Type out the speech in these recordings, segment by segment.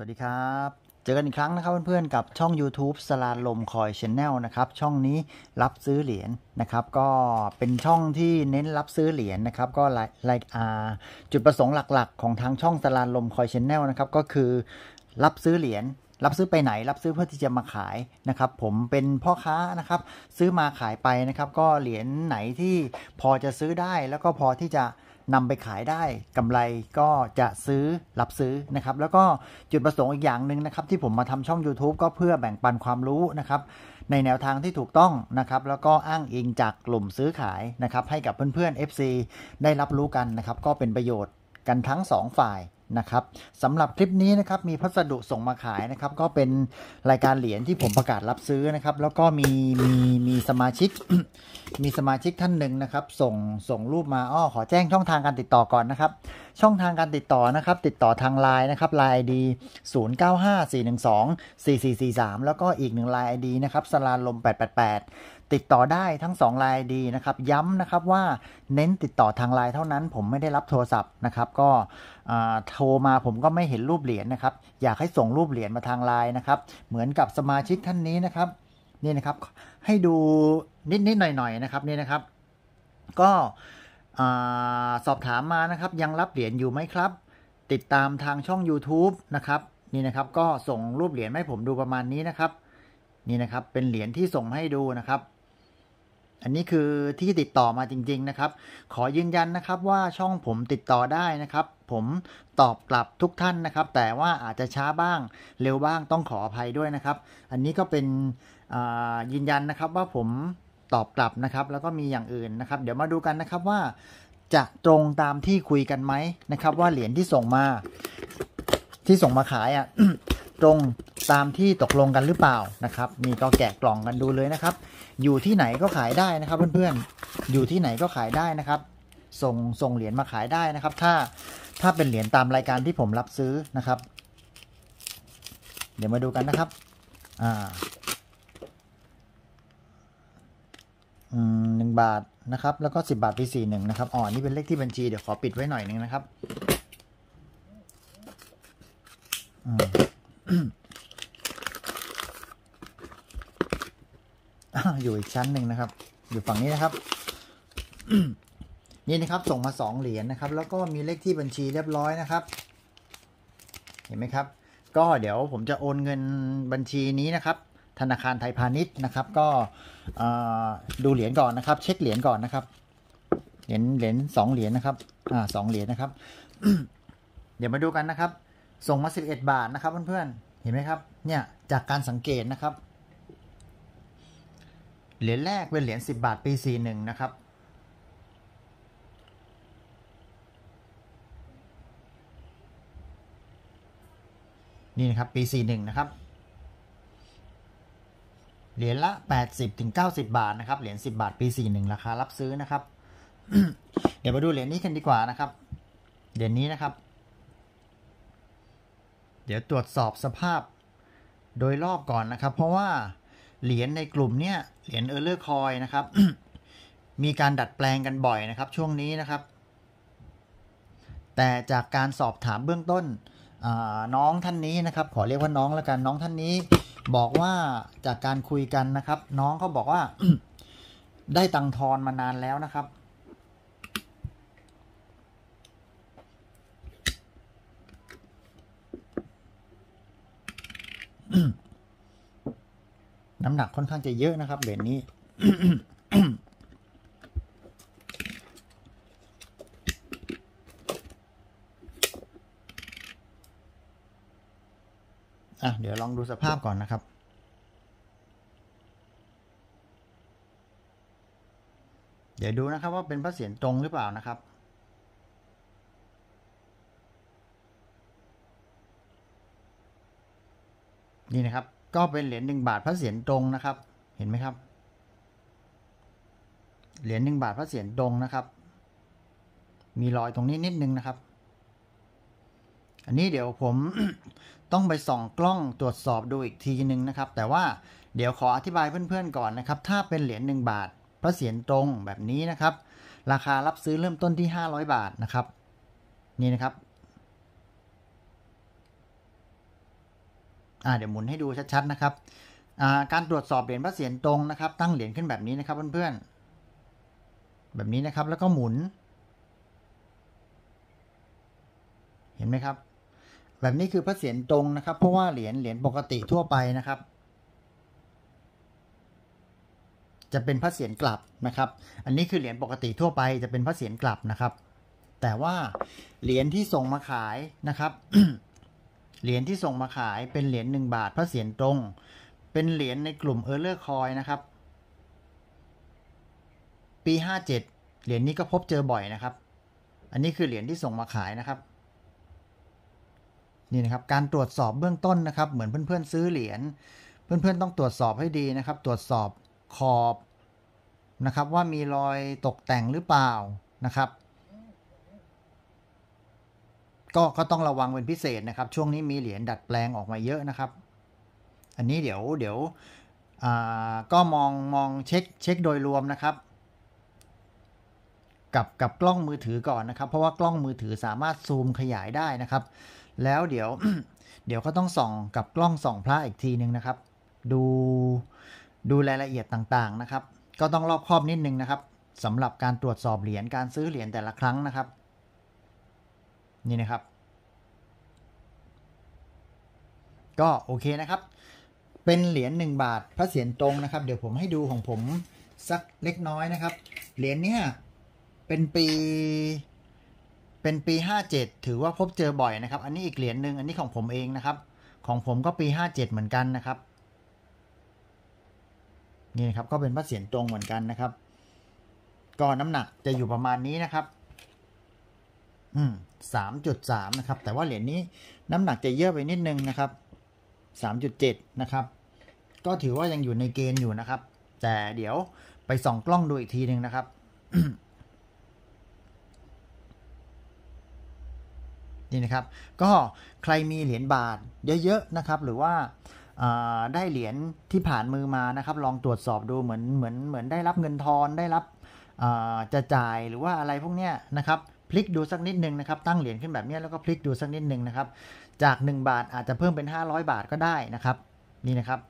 สวัสดีครับ เจอกันอีกครั้งนะครับเพื่อนๆกับช่อง YouTube สลาลมคอยชแนลนะครับช่องนี้รับซื้อเหรียญนะครับ ก็เป็นช่องที่เน้นรับซื้อเหรียญนะครับก็ไลค์อาจุดประสงค์หลักๆ ของทางช่องสลาลมคอยชแนลนะครับก็คือ รับซื้อเหรียญรับซื้อไปไหน รับซื้อเพื่อที่จะมาขายนะครับ ผมเป็นพ่อค้านะครับ ซื้อมาขายไปนะครับ ก็เหรียญไหนที่พอจะซื้อได้แล้วก็พอที่จะนำไปขายได้กำไรก็จะซื้อรับซื้อนะครับ แล้วก็จุดประสงค์อีกอย่างหนึ่งนะครับ ที่ผมมาทำช่อง YouTube ก็เพื่อแบ่งปันความรู้นะครับ ในแนวทางที่ถูกต้องนะครับ แล้วก็อ้างอิงจากกลุ่มซื้อขายนะครับ ให้กับเพื่อน ๆ FC ได้รับรู้กันนะครับ ก็เป็นประโยชน์กันทั้ง 2 ฝ่ายนะครับสำหรับคลิปนี้นะครับ มีพัสดุส่งมาขายนะครับ ก็เป็นรายการเหรียญที่ผมประกาศรับซื้อนะครับ แล้วก็มีมีมีสมาชิก มีสมาชิกท่านหนึ่งนะครับ ส่งส่งรูปมาอ้อขอแจ้งช่องทางการติดต่อก่อนนะครับช่องทางการติดต่อนะครับติดต่อทางไลน์นะครับไลน์ ID 0954124443แล้วก็อีกหนึ่งไลน์ ID นะครับสลานลม888 ติดต่อได้ทั้ง2ไลน์ ID นะครับย้ำนะครับว่าเน้นติดต่อทางไลน์เท่านั้นผมไม่ได้รับโทรศัพท์นะครับก็โทรมาผมก็ไม่เห็นรูปเหรียญนนะครับอยากให้ส่งรูปเหรียญมาทางไลน์นะครับเหมือนกับสมาชิกท่านนี้นะครับนี่นะครับให้ดูนิดๆหน่อยๆนะครับนี่นะครับก็อสอบถามมานะครับยังรับเหรียญอยู่ไหมครับ ติดตามทางช่อง YouTube นะครับ นี่นะครับก็ส่งรูปเหรียญให้ผมดูประมาณนี้นะครับ นี่นะครับ เป็นเหรียญที่ส่งให้ดูนะครับ อันนี้คือที่ติดต่อมาจริงๆนะครับ ขอยืนยันนะครับว่าช่องผมติดต่อได้นะครับ ผมตอบกลับทุกท่านนะครับ แต่ว่าอาจจะช้าบ้าง เร็วบ้างต้องขออภัยด้วยนะครับ อันนี้ก็เป็นยืนยันนะครับว่าผมตอบกลับนะครับแล้วก็มีอย่างอื่นนะครับ เดี๋ยวมาดูกันนะครับว่าจะตรงตามที่คุยกันไหมนะครับ ว่าเหรียญที่ส่งมา ที่ส่งมาขายอะ่ะตรงตามที่ตกลงกันหรือเปล่านะครับ มี่ก็แกะกล่องกันดูเลยนะครับ อยู่ที่ไหนก็ขายได้นะครับเพื่อนๆอยู่ที่ไหนก็ขายได้นะครับ ส่งส่งเหรียญมาขายได้นะครับ ถ้าถ้าเป็นเหรียญตามรายการที่ผมรับซื้อนะครับ เดี๋ยวมาดูกันนะครับ อ่าหนึ่งบาทนะครับ แล้วก็สิบบาทพีสี่หนึ่งนะครับอ๋อนี่เป็นเลขที่บัญชีเดี๋ยวขอปิดไว้หน่อยนึงนะครับอยู่อีกชั้นหนึ่งนะครับ อยู่ฝั่งนี้นะครับ นี่นะครับ ส่งมาสองเหรียญนะครับ แล้วก็มีเลขที่บัญชีเรียบร้อยนะครับ เห็นไหมครับ ก็เดี๋ยวผมจะโอนเงินบัญชีนี้นะครับธนาคารไทยพาณิชย์นะครับ ก็ดูเหรียญก่อนนะครับ เช็คเหรียญก่อนนะครับเหรียญเหรียญสองเหรียญนะครับอ่าสองเหรียญนะครับ เดี๋ยวมาดูกันนะครับ ส่งมาสิบเอ็ดบาทนะครับเพื่อนๆเห็นไหมครับ เนี่ยจากการสังเกตนะครับเหรียญแรกเป็นเหรียญสิบบาท ปีสี่หนึ่งนะครับ นี่นะครับปีสี่หนึ่งนะครับเหรียญละ 80-90 บาทนะครับ เหรียญ 10 บาทปี41ราคารับซื้อนะครับ เดี๋ยวมาดูเหรียญนี้กันดีกว่านะครับ เหรียญนี้นะครับ เดี๋ยวตรวจสอบสภาพโดยรอบก่อนนะครับ เพราะว่า เหรียญในกลุ่มเนี้ยเหรียญเออร์เลอร์คอยนะครับ มีการดัดแปลงกันบ่อยนะครับช่วงนี้นะครับ แต่จากการสอบถามเบื้องต้นน้องท่านนี้นะครับ ขอเรียกว่าน้องแล้วกัน น้องท่านนี้บอกว่าจากการคุยกันนะครับ น้องเขาบอกว่า ได้ตังทอนมานานแล้วนะครับ น้ำหนักค่อนข้างจะเยอะนะครับเหรียญนี้อ่ะ เดี๋ยวลองดูสภาพก่อนนะครับ เดี๋ยวดูนะครับว่าเป็นพระเศียรตรงหรือเปล่านะครับ นี่นะครับ ก็เป็นเหรียญหนึ่งบาทพระเศียรตรงนะครับ เห็นไหมครับเหรียญหนึ่งบาทพระเศียรตรงนะครับ มีรอยตรงนี้นิดนึงนะครับ อันนี้เดี๋ยวผมต้องไปส่องกล้องตรวจสอบดูอีกทีหนึ่งนะครับ แต่ว่าเดี๋ยวขออธิบายเพื่อนๆก่อนนะครับ ถ้าเป็นเหรียญ1บาทพระเศียรตรงแบบนี้นะครับ ราคารับซื้อเริ่มต้นที่500บาทนะครับ นี่นะครับเดี๋ยวหมุนให้ดูชัดๆนะครับการตรวจสอบเหรียญพระเศียรตรงนะครับตั้งเหรียญขึ้นแบบนี้นะครับเพื่อนๆ แบบนี้นะครับแล้วก็หมุน เห็นไหมครับแบบนี้คือพระเศียรตรงนะครับ เพราะว่าเหรียญเหรียญปกติทั่วไปนะครับ จะเป็นพระเศียรกลับนะครับ อันนี้คือเหรียญปกติทั่วไปจะเป็นพระเศียรกลับนะครับ แต่ว่า เหรียญที่ส่งมาขายนะครับเหรียญที่ส่งมาขายเป็นเหรียญหนึ่งบาทพระเศียรตรง เป็นเหรียญในกลุ่มเออร์เลอร์คอยนะครับ ปีห้าเจ็ดเหรียญนี้ก็พบเจอบ่อยนะครับ อันนี้คือเหรียญที่ส่งมาขายนะครับนี่นะครับการตรวจสอบเบื้องต้นนะครับเหมือนเพื่อนๆซื้อเหรียญเพื่อนๆต้อง ตรวจสอบให้ดีนะครับ ตรวจสอบขอบนะครับ ว่ามีรอยตกแต่งหรือเปล่านะครับ ก็ก็ต้องระวัง เป็น พิเศษนะครับ ช่วงนี้มีเหรียญดัดแปลงออกมาเยอะนะครับ อันนี้เดี๋ยวเดี๋ยวก็มองมองเช็คเช็คโดยรวมนะครับกับกับกล้องมือถือก่อนนะครับ เพราะว่ากล้องมือถือสามารถซูมขยายได้นะครับ แล้วเดี๋ยวเดี๋ยวก็ต้องส่องกับกล้องส่องพระอีกทีนึงนะครับ ดูดูรายละเอียดต่างๆนะครับ ก็ต้องรอบคอบนิดนึงนะครับสำหรับการตรวจสอบเหรียญการซื้อเหรียญแต่ละครั้งนะครับ นี่นะครับ ก็โอเคนะครับ เป็นเหรียญ1บาทพระเศียรตรงนะครับ เดี๋ยวผมให้ดูของผมสักเล็กน้อยนะครับเหรียญเนี้ยเป็นปี เป็นปี57ถือว่าพบเจอบ่อยนะครับ อันนี้อีกเหรียญหนึ่งอันนี้ของผมเองนะครับ ของผมก็ปี57เหมือนกันนะครับ นี่นะครับก็เป็นพระเศียรตรงเหมือนกันนะครับก็น้ำหนักจะอยู่ประมาณนี้นะครับ อืมสามจุดสามนะครับ แต่ว่าเหรียญนี้น้ำหนักจะเยอะไปนิดนึงนะครับ สามจุดเจ็ดนะครับ ก็ถือว่ายังอยู่ในเกณฑ์อยู่นะครับ แต่เดี๋ยวไปส่องกล้องดูอีกทีหนึ่งนะครับนี่นะครับ ก็ใครมีเหรียญบาทเยอะๆนะครับ หรือว่าได้เหรียญที่ผ่านมือมานะครับ ลองตรวจสอบดูเหมือนเหมือนเหมือนได้รับเงินทอน ได้รับจะจ่ายหรือว่าอะไรพวกเนี้ยนะครับพลิกดูสักนิดหนึ่งนะครับ ตั้งเหรียญขึ้นแบบนี้แล้วก็พลิกดูสักนิดหนึ่งนะครับ จาก 1 บาทอาจจะเพิ่มเป็น 500 บาทก็ได้นะครับนี่นะครับ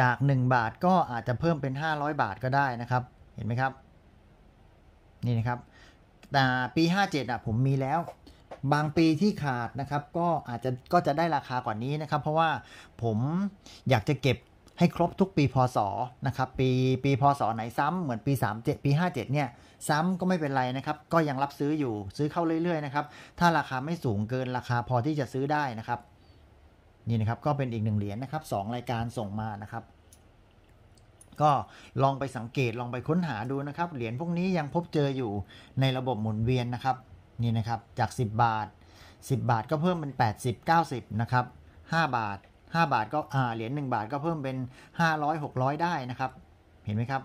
จาก 1 บาทก็อาจจะเพิ่มเป็น 500 บาทก็ได้นะครับ เห็นไหมครับ นี่นะครับแต่ปี 57อ่ะผมมีแล้วบางปีที่ขาดนะครับ ก็อาจจะก็จะได้ราคากว่านี้นะครับ เพราะว่าผมอยากจะเก็บให้ครบทุกปีพศนะครับ ปีปีพศ ไหนซ้ำเหมือนปี37ปี 57 เนี่ยซ้ำก็ไม่เป็นไรนะครับ ก็ยังรับซื้ออยู่ซื้อเข้าเรื่อยๆนะครับถ้าราคาไม่สูงเกินราคาพอที่จะซื้อได้นะครับ นี่นะครับก็เป็นอีกหนึ่งเหรียญนะครับ 2 รายการส่งมานะครับก็ลองไปสังเกตลองไปค้นหาดูนะครับ เหรียญพวกนี้ยังพบเจออยู่ในระบบหมุนเวียนนะครับ นี่นะครับ จาก 10 บาท 10 บาทก็เพิ่มเป็น 80 90นะครับ5บาท 5 บาทก็เหรียญ1บาทก็เพิ่มเป็น 500 600 ได้นะครับ เห็นไหมครับ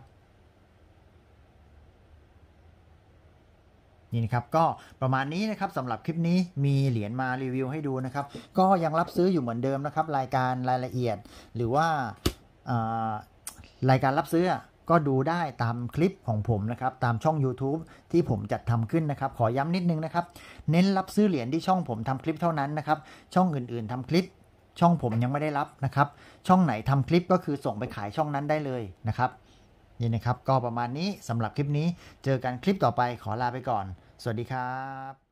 นี่นะครับ ก็ประมาณนี้นะครับสำหรับคลิปนี้ มีเหรียญมารีวิวให้ดูนะครับ ก็ยังรับซื้ออยู่เหมือนเดิมนะครับ รายการรายละเอียด หรือว่ารายการรับซื้อก็ดูได้ตามคลิปของผมนะครับ ตามช่อง YouTube ที่ผมจัดทำขึ้นนะครับ ขอย้ำนิดนึงนะครับ เน้นรับซื้อเหรียญที่ช่องผมทำคลิปเท่านั้นนะครับ ช่องอื่นๆทำคลิปช่องผมยังไม่ได้รับนะครับ ช่องไหนทำคลิปก็คือส่งไปขายช่องนั้นได้เลยนะครับ นี่นะครับก็ประมาณนี้สำหรับคลิปนี้เจอกันคลิปต่อไปขอลาไปก่อน สวัสดีครับ